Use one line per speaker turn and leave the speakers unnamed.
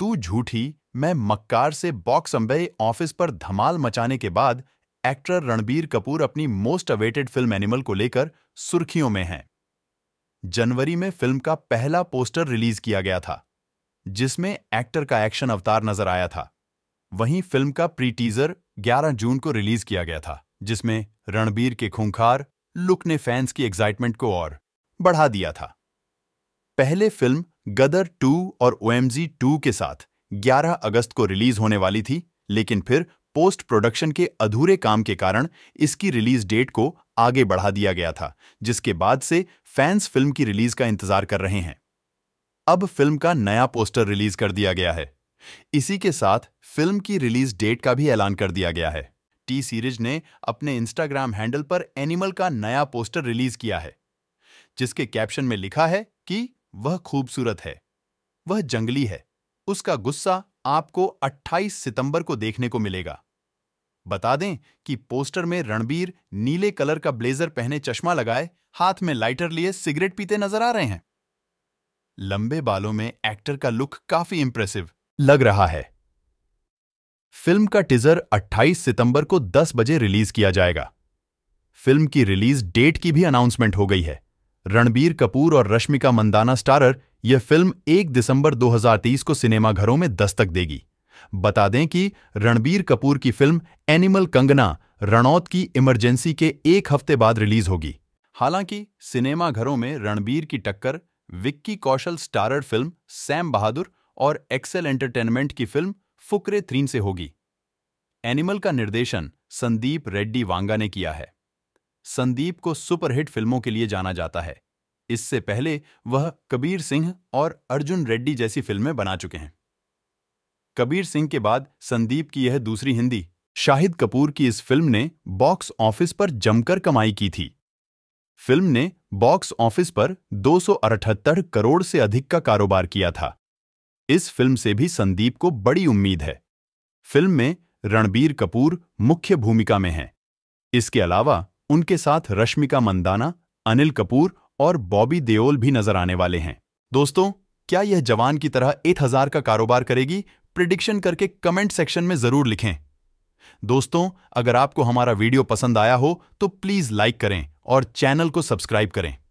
तू झूठी मैं मक्कार से बॉक्स अम्बे ऑफिस पर धमाल मचाने के बाद एक्टर रणबीर कपूर अपनी मोस्ट अवेटेड फिल्म एनिमल को लेकर सुर्खियों में हैं जनवरी में फिल्म का पहला पोस्टर रिलीज किया गया था जिसमें एक्टर का एक्शन अवतार नजर आया था वहीं फिल्म का प्री टीजर 11 जून को रिलीज किया गया था जिसमें रणबीर के खूंखार लुक ने फैंस की एक्साइटमेंट को और बढ़ा दिया था पहले फिल्म गदर 2 और ओ 2 के साथ 11 अगस्त को रिलीज होने वाली थी लेकिन फिर पोस्ट प्रोडक्शन के अधूरे काम के कारण इसकी रिलीज डेट को आगे बढ़ा दिया गया था जिसके बाद से फैंस फिल्म की रिलीज का इंतजार कर रहे हैं अब फिल्म का नया पोस्टर रिलीज कर दिया गया है इसी के साथ फिल्म की रिलीज डेट का भी ऐलान कर दिया गया है टी सीरीज ने अपने इंस्टाग्राम हैंडल पर एनिमल का नया पोस्टर रिलीज किया है जिसके कैप्शन में लिखा है कि वह खूबसूरत है वह जंगली है उसका गुस्सा आपको 28 सितंबर को देखने को मिलेगा बता दें कि पोस्टर में रणबीर नीले कलर का ब्लेजर पहने चश्मा लगाए हाथ में लाइटर लिए सिगरेट पीते नजर आ रहे हैं लंबे बालों में एक्टर का लुक काफी इंप्रेसिव लग रहा है फिल्म का टीजर 28 सितंबर को 10 बजे रिलीज किया जाएगा फिल्म की रिलीज डेट की भी अनाउंसमेंट हो गई है रणबीर कपूर और रश्मिका मंदाना स्टारर यह फिल्म 1 दिसंबर 2030 को सिनेमाघरों में दस्तक देगी बता दें कि रणबीर कपूर की फिल्म एनिमल कंगना रणौत की इमरजेंसी के एक हफ्ते बाद रिलीज होगी हालांकि सिनेमाघरों में रणबीर की टक्कर विक्की कौशल स्टारर फिल्म सैम बहादुर और एक्सेल एंटरटेनमेंट की फिल्म फुकरे थ्रीन से होगी एनिमल का निर्देशन संदीप रेड्डी वांगा ने किया है संदीप को सुपरहिट फिल्मों के लिए जाना जाता है इससे पहले वह कबीर सिंह और अर्जुन रेड्डी जैसी फिल्में बना चुके हैं कबीर सिंह के बाद संदीप की यह दूसरी हिंदी शाहिद कपूर की इस फिल्म ने बॉक्स ऑफिस पर जमकर कमाई की थी फिल्म ने बॉक्स ऑफिस पर दो करोड़ से अधिक का कारोबार किया था इस फिल्म से भी संदीप को बड़ी उम्मीद है फिल्म में रणबीर कपूर मुख्य भूमिका में हैं इसके अलावा उनके साथ रश्मिका मंदाना अनिल कपूर और बॉबी देओल भी नजर आने वाले हैं दोस्तों क्या यह जवान की तरह 8000 का कारोबार करेगी प्रिडिक्शन करके कमेंट सेक्शन में जरूर लिखें दोस्तों अगर आपको हमारा वीडियो पसंद आया हो तो प्लीज लाइक करें और चैनल को सब्सक्राइब करें